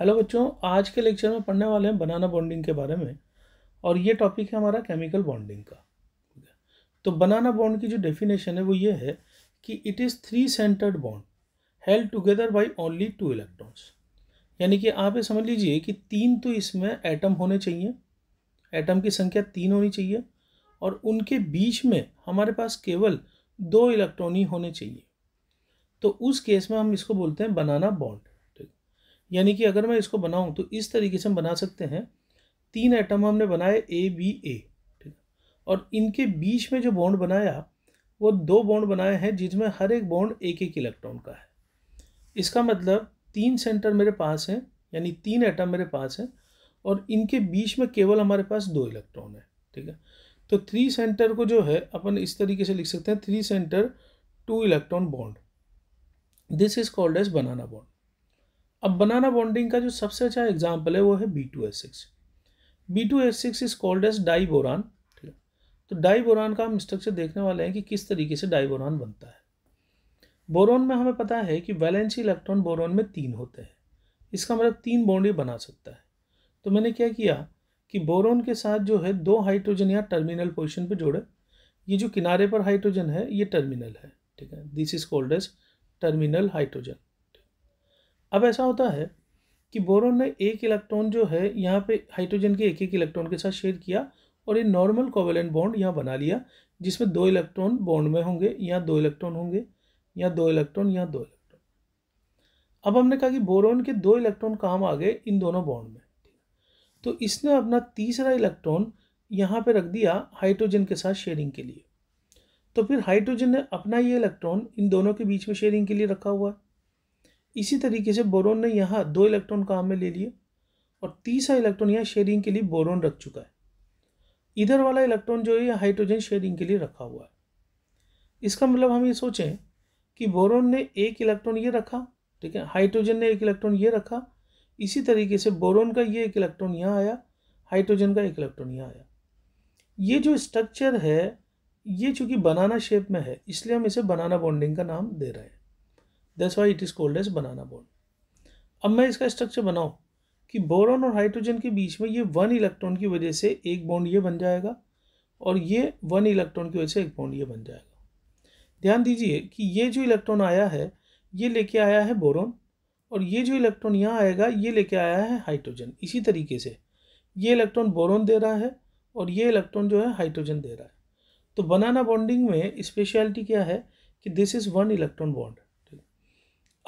Hello बच्चों आज के लेक्चर में पढ़ने वाले हैं बनाना बॉन्डिंग के बारे में और ये टॉपिक है हमारा केमिकल बॉन्डिंग का तो बनाना बॉन्ड की जो डेफिनेशन है वो ये है कि it is three centred bond held together by only two electrons यानी कि आप ये समझ लीजिए कि तीन तो इसमें एटम होने चाहिए एटम की संख्या तीन होनी चाहिए और उनके बीच में हमारे पास केवल दो इलेक्ट्रॉन ही होने चाहिए तो उस केस में हम इसको बोलते हैं बनाना बॉन्ड यानी कि अगर मैं इसको बनाऊँ तो इस तरीके से हम बना सकते हैं तीन आइटम हमने बनाए ए बी ए ठीक और इनके बीच में जो बॉन्ड बनाया वो दो बॉन्ड बनाए हैं जिसमें हर एक बॉन्ड एक एक इलेक्ट्रॉन का है इसका मतलब तीन सेंटर मेरे पास हैं यानी तीन आइटम मेरे पास हैं और इनके बीच में केवल हमारे पास दो इलेक्ट्रॉन है ठीक है तो थ्री सेंटर को जो है अपन इस तरीके से लिख सकते हैं three centre two electron bond this is called as banana bond अब बनाना बॉन्डिंग का जो सबसे अच्छा एग्जाम्पल है वो है B two S six B two S six is called as diborane ठीक है तो डाई बोरान का हम स्ट्रक्चर देखने वाले हैं कि किस तरीके से डाई बोरान बनता है बोरोन में हमें पता है कि वैलेंसी इलेक्ट्रॉन बोरोन में तीन होते हैं इसका मतलब तीन बॉन्ड बना सकता है तो मैंने क्या किया कि बोरोन के साथ जो है दो हाइड्रोजन या टर्मिनल पोजिशन पर जोड़े ये जो किनारे पर हाइड्रोजन है ये टर्मिनल है ठीक है this is called as terminal hydrogen अब ऐसा होता है कि बोरोन ने एक इलेक्ट्रॉन जो है यहाँ पे हाइड्रोजन के एक एक इलेक्ट्रॉन के साथ शेयर किया और ये नॉर्मल कोवेलेंट बॉन्ड यहाँ बना लिया जिसमें दो इलेक्ट्रॉन बॉन्ड में होंगे या दो इलेक्ट्रॉन होंगे या दो इलेक्ट्रॉन या दो इलेक्ट्रॉन अब हमने कहा कि बोरोन के दो इलेक्ट्रॉन काम आ गए इन दोनों बॉन्ड में तो इसने अपना तीसरा इलेक्ट्रॉन यहाँ पर रख दिया हाइड्रोजन के साथ शेयरिंग के लिए तो फिर हाइड्रोजन ने अपना ये इलेक्ट्रॉन इन दोनों के बीच में शेयरिंग के लिए रखा हुआ है इसी तरीके से बोरोन ने यहाँ दो इलेक्ट्रॉन काम में ले लिए और तीसरा इलेक्ट्रॉन यहाँ शेयरिंग के लिए बोरोन रख चुका है इधर वाला इलेक्ट्रॉन जो है यह हाइड्रोजन शेयरिंग के लिए रखा हुआ है इसका मतलब हम ये सोचें कि बोरोन ने एक इलेक्ट्रॉन ये रखा ठीक है हाइड्रोजन ने एक इलेक्ट्रॉन ये रखा इसी तरीके से बोरोन का ये एक इलेक्ट्रॉन यहाँ आया हाइड्रोजन का एक इलेक्ट्रॉन यहाँ आया ये जो स्ट्रक्चर है ये चूँकि बनाना शेप में है इसलिए हम इसे बनाना बॉन्डिंग का नाम दे रहे हैं that's why it is called as banana bond अब मैं इसका स्ट्रक्चर बनाऊँ कि बोरॉन और हाइड्रोजन के बीच में ये वन इलेक्ट्रॉन की वजह से एक बॉन्ड ये बन जाएगा और ये वन इलेक्ट्रॉन की वजह से एक बॉन्ड ये बन जाएगा ध्यान दीजिए कि ये जो इलेक्ट्रॉन आया है ये लेके आया है बोरॉन और ये जो इलेक्ट्रॉन यहाँ आएगा ये लेके आया है हाइड्रोजन इसी तरीके से ये इलेक्ट्रॉन बोरॉन दे रहा है और ये इलेक्ट्रॉन जो है हाइड्रोजन दे रहा है तो बनाना बॉन्डिंग में स्पेशलिटी क्या है कि this is one electron bond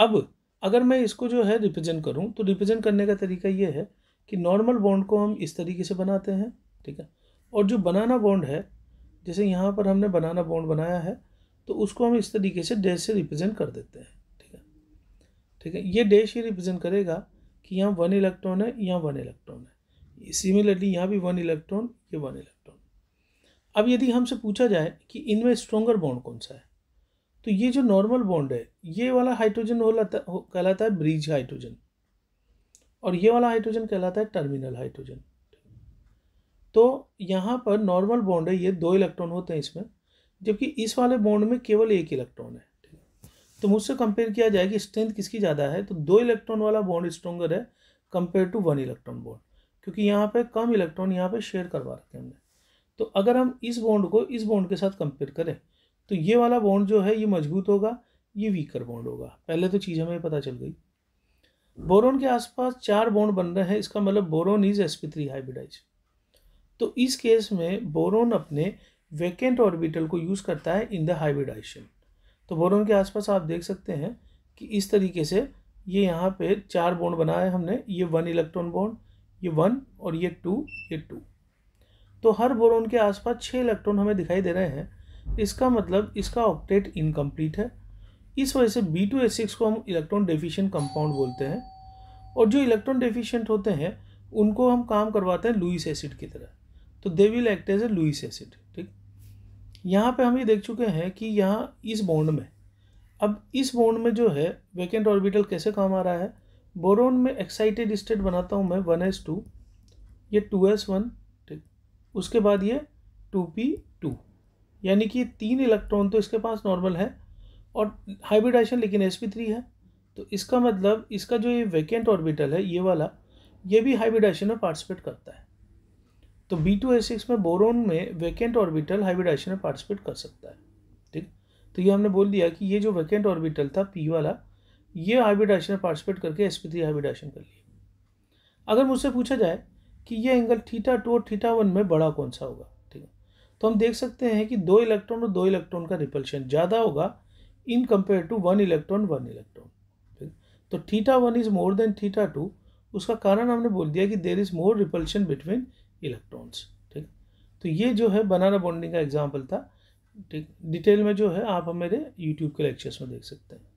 अब अगर मैं इसको जो है रिप्रेजेंट करूँ तो रिप्रेजेंट करने का तरीका ये है कि नॉर्मल बॉन्ड को हम इस तरीके से बनाते हैं ठीक है और जो बनाना बॉन्ड है जैसे यहाँ पर हमने बनाना बॉन्ड बनाया है तो उसको हम इस तरीके से डैश से रिप्रेजेंट कर देते हैं ठीक है ठीक है ये डैश ही रिप्रेजेंट करेगा कि यहाँ वन इलेक्ट्रॉन है यहाँ वन इलेक्ट्रॉन है सिमिलरली यहाँ भी वन इलेक्ट्रॉन ये वन इलेक्ट्रॉन अब यदि हमसे पूछा जाए कि इनमें स्ट्रोंगर बॉन्ड कौन सा है तो ये जो नॉर्मल बॉन्ड है ये वाला हाइड्रोजन हो कहलाता है ब्रिज हाइड्रोजन और ये वाला हाइड्रोजन कहलाता है टर्मिनल हाइड्रोजन तो यहाँ पर नॉर्मल बॉन्ड है ये दो इलेक्ट्रॉन होते हैं इसमें जबकि इस वाले बॉन्ड में केवल एक इलेक्ट्रॉन है तो मुझसे कंपेयर किया जाए कि स्ट्रेंथ किसकी ज़्यादा है तो दो इलेक्ट्रॉन वाला बॉन्ड स्ट्रोंगर है compare to one electron bond क्योंकि यहाँ पर कम इलेक्ट्रॉन यहाँ पर शेयर करवा रखे हमने तो अगर हम इस बॉन्ड को इस बॉन्ड के साथ कंपेयर करें तो ये वाला बॉन्ड जो है ये मजबूत होगा ये वीकर बॉन्ड होगा पहले तो चीज़ हमें पता चल गई हम्म। बोरोन के आसपास चार बॉन्ड बन रहे हैं इसका मतलब boron is S P three hybridize तो इस केस में बोरोन अपने वैकेंट ऑर्बिटल को यूज़ करता है इन द हाइब्रिडाइजेशन तो बोरोन के आसपास आप देख सकते हैं कि इस तरीके से ये यहाँ पे चार बॉन्ड बनाए हमने ये वन इलेक्ट्रॉन बॉन्ड ये वन और ये टू ये टू तो हर बोरोन के आसपास छः इलेक्ट्रॉन हमें दिखाई दे रहे हैं इसका मतलब इसका ऑक्टेट इनकम्प्लीट है इस वजह से बी टू एस सिक्स को हम इलेक्ट्रॉन डेफिशिएंट कंपाउंड बोलते हैं और जो इलेक्ट्रॉन डेफिशिएंट होते हैं उनको हम काम करवाते हैं लुइस एसिड की तरह तो they will act as a Lewis acid ठीक यहाँ पे हम ये देख चुके हैं कि यहाँ इस बॉन्ड में अब इस बॉन्ड में जो है वैकेंट ऑर्बिटल कैसे काम आ रहा है बोरोन में एक्साइटेड स्टेट बनाता हूँ मैं वन एस टू ये टू एस वन ठीक उसके बाद ये टू पी टू यानी कि तीन इलेक्ट्रॉन तो इसके पास नॉर्मल है और हाइब्रिडाइजेशन लेकिन एस है तो इसका मतलब इसका जो ये वैकेंट ऑर्बिटल है ये वाला ये भी हाइब्रिडाइजेशन में पार्टिसिपेट करता है तो बी टू एस सिक्स में बोरोन में वैकेंट ऑर्बिटल हाइब्रिडाइजेशन में पार्टिसिपेट कर सकता है ठीक तो ये हमने बोल दिया कि ये जो वैकेंट ऑर्बिटल था पी वाला ये हाइब्रिडाइजेशन में पार्टिसिपेट करके एस पी थ्री कर लिया अगर मुझसे पूछा जाए कि ये एंगल थीटा टू और थीटा वन में बड़ा कौन सा होगा तो हम देख सकते हैं कि दो इलेक्ट्रॉन और दो इलेक्ट्रॉन का रिपल्शन ज़्यादा होगा in compare to one electron one electron ठीक तो theta one is more than theta two उसका कारण हमने बोल दिया कि there is more repulsion between electrons ठीक तो ये जो है बनाना बॉन्डिंग का एग्जाम्पल था ठीक डिटेल में जो है आप हमारे यूट्यूब के लेक्चर्स में देख सकते हैं